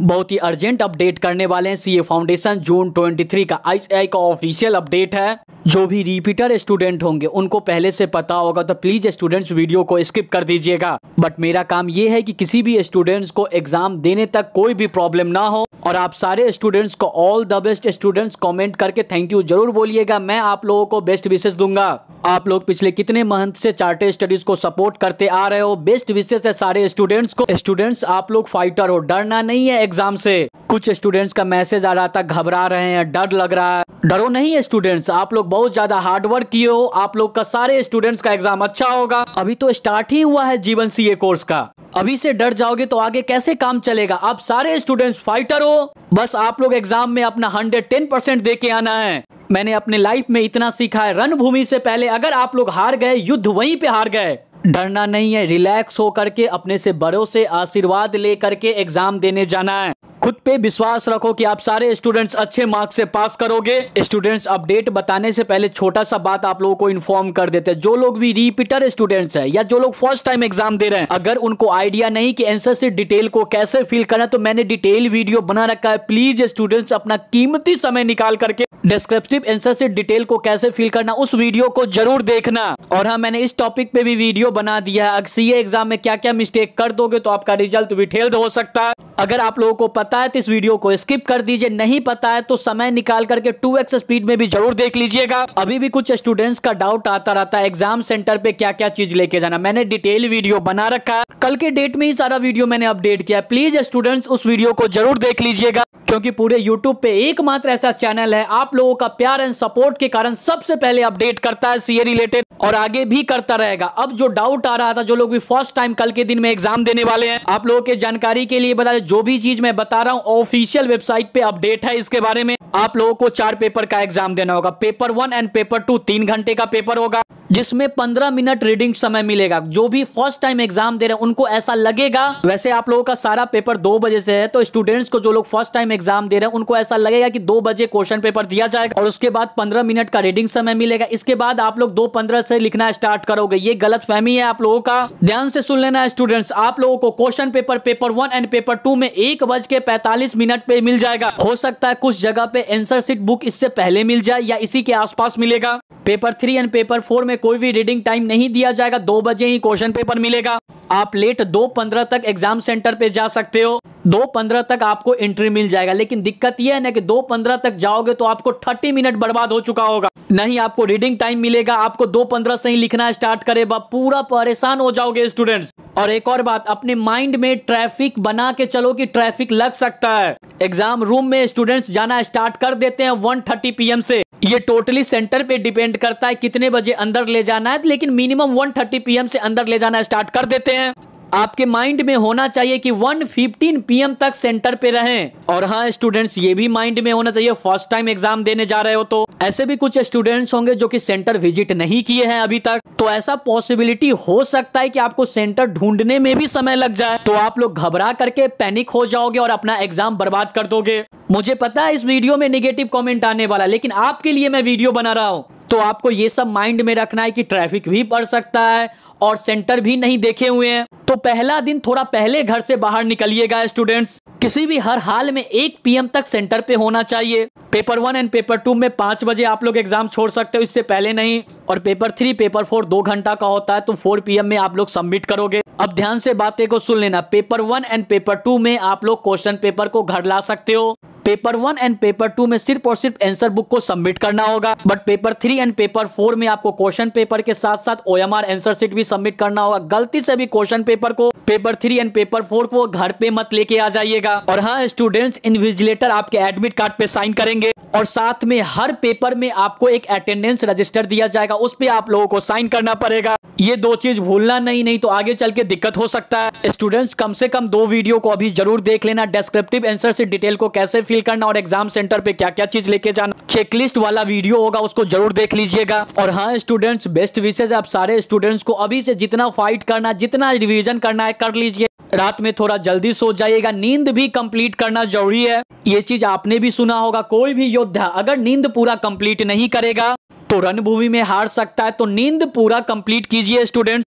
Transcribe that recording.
बहुत ही urgent update करने वाले हैं सीए फाउंडेशन जून 23 का आईसीआई का ऑफिशियल अपडेट है जो भी रिपीटर स्टूडेंट होंगे उनको पहले से पता होगा तो प्लीज स्टूडेंट्स वीडियो को स्किप कर दीजिएगा बट मेरा काम ये है कि किसी भी स्टूडेंट्स को एग्जाम देने तक कोई भी प्रॉब्लम ना हो और आप सारे स्टूडेंट्स को all the best students comment करके थैंक यू जरूर बोलिएगा मैं आप लोगों को बेस्ट विशेष दूंगा आप लोग पिछले कितने मंथ से चार्टर स्टडीज को सपोर्ट करते आ रहे हो बेस्ट विशेष है सारे स्टूडेंट्स को स्टूडेंट्स आप लोग फाइटर हो डरना नहीं है एग्जाम से कुछ स्टूडेंट्स का मैसेज आ रहा था घबरा रहे हैं डर लग रहा है डरो नहीं है स्टूडेंट्स आप लोग बहुत ज्यादा हार्डवर्क किए हो आप लोग का सारे स्टूडेंट्स का एग्जाम अच्छा होगा अभी तो स्टार्ट ही हुआ है जीवन सी कोर्स का अभी से डर जाओगे तो आगे कैसे काम चलेगा आप सारे स्टूडेंट्स फाइटर हो बस आप लोग एग्जाम में अपना हंड्रेड टेन परसेंट दे के आना है मैंने अपने लाइफ में इतना सीखा है रणभूमि से पहले अगर आप लोग हार गए युद्ध वहीं पे हार गए डरना नहीं है रिलैक्स होकर के अपने से बड़ों से आशीर्वाद लेकर के एग्जाम देने जाना है खुद पे विश्वास रखो कि आप सारे स्टूडेंट्स अच्छे मार्क्स से पास करोगे स्टूडेंट्स अपडेट बताने से पहले छोटा सा बात आप लोगों को इन्फॉर्म कर देते हैं जो लोग भी रिपीटर स्टूडेंट्स हैं या जो लोग फर्स्ट टाइम एग्जाम दे रहे हैं अगर उनको आइडिया नहीं कि एंसर से डिटेल को कैसे फिल करना तो मैंने डिटेल वीडियो बना रखा है प्लीज स्टूडेंट्स अपना कीमती समय निकाल करके डिस्क्रिप्टिव एंसर से डिटेल को कैसे फिल करना उस वीडियो को जरूर देखना और हाँ मैंने इस टॉपिक पे भी वीडियो बना दिया है अगर सी एग्जाम में क्या क्या मिस्टेक कर दोगे तो आपका रिजल्ट डिटेल्ड हो सकता है अगर आप लोगों को पता है तो इस वीडियो को स्किप कर दीजिए नहीं पता है तो समय निकाल करके टू स्पीड में भी जरूर देख लीजिएगा अभी भी कुछ स्टूडेंट्स का डाउट आता रहता है एग्जाम सेंटर पे क्या क्या चीज लेके जाना मैंने डिटेल वीडियो बना रखा है कल के डेट में ही सारा वीडियो मैंने अपडेट किया प्लीज स्टूडेंट्स उस वीडियो को जरूर देख लीजिएगा क्योंकि पूरे यूट्यूब पे एकमात्र ऐसा चैनल है आप लोगों का प्यार एंड सपोर्ट के कारण सबसे पहले अपडेट करता है सीए रिलेटेड और आगे भी करता रहेगा अब जो डाउट आ रहा था जो लोग भी फर्स्ट टाइम कल के दिन में एग्जाम देने वाले हैं आप लोगों के जानकारी के लिए बता जो भी चीज मैं बता रहा हूँ ऑफिशियल वेबसाइट पे अपडेट है इसके बारे में आप लोगों को चार पेपर का एग्जाम देना होगा paper one and paper two तीन घंटे का पेपर होगा जिसमें पंद्रह मिनट रीडिंग समय मिलेगा जो भी फर्स्ट टाइम एग्जाम दे रहे हैं उनको ऐसा लगेगा वैसे आप लोगों का सारा पेपर दो बजे से है तो स्टूडेंट्स को जो लोग फर्स्ट टाइम एग्जाम दे रहे हैं उनको ऐसा लगेगा कि दो बजे क्वेश्चन पेपर दिया जाएगा और उसके बाद पंद्रह मिनट का रीडिंग समय मिलेगा इसके बाद आप लोग दो पंद्रह से लिखना स्टार्ट करोगे ये गलत फहमी है आप लोगों का ध्यान से सुन लेना स्टूडेंट्स आप लोगों को question paper paper one and paper two में एक बज के पैतालीस मिनट पे मिल जाएगा हो सकता है कुछ जगह पे एंसर सीट बुक इससे पहले मिल जाए या इसी के आसपास मिलेगा paper three and paper four में कोई भी रीडिंग टाइम नहीं दिया जाएगा दो बजे ही क्वेश्चन पेपर मिलेगा आप लेट दो पंद्रह तक एग्जाम सेंटर पे जा सकते हो दो पंद्रह तक आपको एंट्री मिल जाएगा लेकिन दिक्कत यह है ना कि दो पंद्रह तक जाओगे तो आपको थर्टी मिनट बर्बाद हो चुका होगा नहीं आपको रीडिंग टाइम मिलेगा आपको दो पंद्रह से ही लिखना स्टार्ट करे पूरा परेशान हो जाओगे स्टूडेंट्स और एक और बात अपने माइंड में ट्रैफिक बना के चलो कि ट्रैफिक लग सकता है एग्जाम रूम में स्टूडेंट्स जाना स्टार्ट कर देते हैं वन थर्टी से ये टोटली सेंटर पे डिपेंड करता है कितने बजे अंदर ले जाना है लेकिन मिनिमम 1:30 पीएम से अंदर ले जाना स्टार्ट कर देते हैं आपके माइंड में होना चाहिए कि 1:15 पीएम तक सेंटर पे रहें और हाँ स्टूडेंट्स ये भी माइंड में होना चाहिए फर्स्ट टाइम एग्जाम देने जा रहे हो तो ऐसे भी कुछ स्टूडेंट्स होंगे जो कि सेंटर विजिट नहीं किए हैं अभी तक तो ऐसा पॉसिबिलिटी हो सकता है कि आपको सेंटर ढूंढने में भी समय लग जाए तो आप लोग घबरा करके पैनिक हो जाओगे और अपना एग्जाम बर्बाद कर दोगे मुझे पता है इस वीडियो में निगेटिव कॉमेंट आने वाला लेकिन आपके लिए मैं वीडियो बना रहा हूँ तो आपको ये सब माइंड में रखना है कि ट्रैफिक भी पड़ सकता है और सेंटर भी नहीं देखे हुए हैं तो पहला दिन थोड़ा पहले घर से बाहर निकलिएगा स्टूडेंट्स किसी भी हर हाल में एक पीएम तक सेंटर पे होना चाहिए paper one and paper two में पांच बजे आप लोग एग्जाम छोड़ सकते हो इससे पहले नहीं और पेपर थ्री पेपर फोर दो घंटा का होता है तो फोर पीएम में आप लोग सबमिट करोगे अब ध्यान से बातें को सुन लेना paper one and paper two में आप लोग क्वेश्चन पेपर को घर ला सकते हो paper one and paper two में सिर्फ और सिर्फ एंसर बुक को सबमिट करना होगा but paper three and paper four में आपको क्वेश्चन पेपर के साथ साथ O M R answer sheet भी सबमिट करना होगा गलती से भी क्वेश्चन पेपर को paper three and paper four को घर पे मत लेके आ जाइएगा और हाँ स्टूडेंट्स इनविजिलेटर आपके एडमिट कार्ड पे साइन करेंगे और साथ में हर पेपर में आपको एक अटेंडेंस रजिस्टर दिया जाएगा उस पर आप लोगों को साइन करना पड़ेगा ये दो चीज़ भूलना नहीं नहीं तो आगे चल के दिक्कत हो सकता है स्टूडेंट्स कम से कम दो वीडियो को अभी जरूर देख लेना डेस्क्रिप्टिव एंसर से डिटेल को कैसे फिल करना और एग्जाम सेंटर पे क्या क्या चीज़ लेके जाना चेकलिस्ट वाला वीडियो होगा उसको जरूर देख लीजिएगा और हाँ स्टूडेंट्स बेस्ट विशेष आप सारे स्टूडेंट्स को अभी से जितना फाइट करना जितना रिविजन करना है कर लीजिए रात में थोड़ा जल्दी सो जाइएगा नींद भी कंप्लीट करना जरूरी है ये चीज आपने भी सुना होगा कोई भी योद्धा अगर नींद पूरा कंप्लीट नहीं करेगा तो रणभूमि में हार सकता है तो नींद पूरा कंप्लीट कीजिए स्टूडेंट